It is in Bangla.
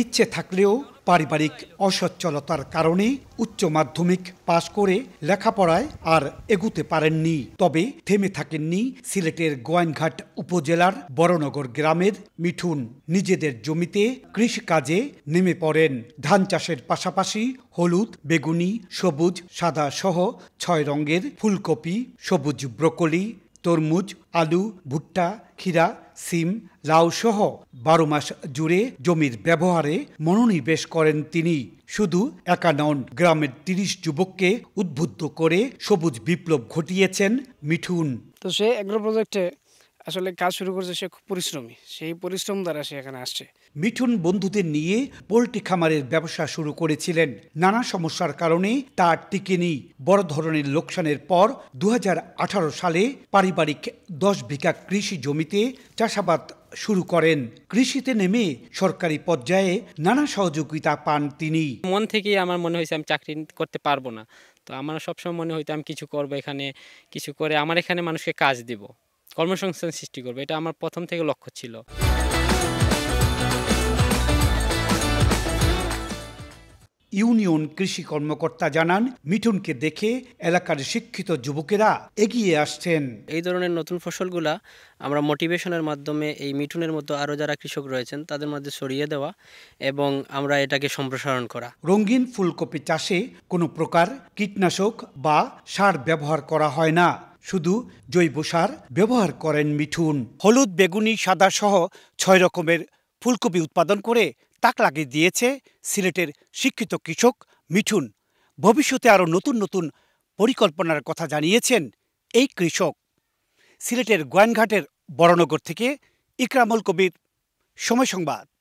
ইচ্ছে থাকলেও পারিবারিক অসচ্ছলতার কারণে উচ্চ মাধ্যমিক পাশ করে লেখাপড়ায় আর এগুতে পারেননি তবে থেমে থাকেননি সিলেটের গোয়াইনঘাট উপজেলার বড়নগর গ্রামের মিঠুন নিজেদের জমিতে কৃষিকাজে নেমে পড়েন ধান চাষের পাশাপাশি হলুদ বেগুনি সবুজ সাদা সহ ছয় রঙের ফুলকপি সবুজ ব্রোকলি তরমুজ আলু ভুট্টা ক্ষীরা সিম লাউ সহ বারো মাস জুড়ে জমির ব্যবহারে মনোনিবেশ করেন তিনি শুধু একানন গ্রামের তিরিশ যুবককে উদ্বুদ্ধ করে সবুজ বিপ্লব ঘটিয়েছেন মিঠুন তো সে এগ্রো প্রজেক্টে আসলে কাজ শুরু করেছে সে খুব পরিশ্রমী সেই পরিশ্রম দ্বারা সে এখানে আসছে মিঠুন বন্ধুদের নিয়ে পোলট্রি খামারের ব্যবসা শুরু করেছিলেন নানা সমস্যার কারণে তার টিকে নেই বড় ধরনের লোকসানের পর দু সালে পারিবারিক দশ বিঘা কৃষি জমিতে চাষাবাদ শুরু করেন কৃষিতে নেমে সরকারি পর্যায়ে নানা সহযোগিতা পান তিনি মন থেকে আমার মনে হয়েছে আমি চাকরি করতে পারবো না তো আমার সবসময় মনে হইতো আমি কিছু করবো এখানে কিছু করে আমার এখানে মানুষকে কাজ দেবো কর্মসংস্থান সৃষ্টি করবে এটা আমার প্রথম থেকে লক্ষ্য ছিল ইউনিয়ন কৃষি কর্মকর্তা জানান মিঠুনকে দেখে এলাকার শিক্ষিত যুবকেরা এগিয়ে আসছেন এই ধরনের নতুন ফসলগুলা আমরা মোটিভেশনের মাধ্যমে এই মিঠুনের মতো আরও যারা কৃষক রয়েছেন তাদের মধ্যে ছড়িয়ে দেওয়া এবং আমরা এটাকে সম্প্রসারণ করা রঙিন ফুলকপি চাষে কোনো প্রকার কীটনাশক বা সার ব্যবহার করা হয় না শুধু জৈব সার ব্যবহার করেন মিঠুন হলুদ বেগুনি সাদা সহ ছয় রকমের ফুলকপি উৎপাদন করে তাক লাগিয়ে দিয়েছে সিলেটের শিক্ষিত কৃষক মিঠুন ভবিষ্যতে আরও নতুন নতুন পরিকল্পনার কথা জানিয়েছেন এই কৃষক সিলেটের গোয়ানঘাটের বড়নগর থেকে ইকরামুল কবির সময় সংবাদ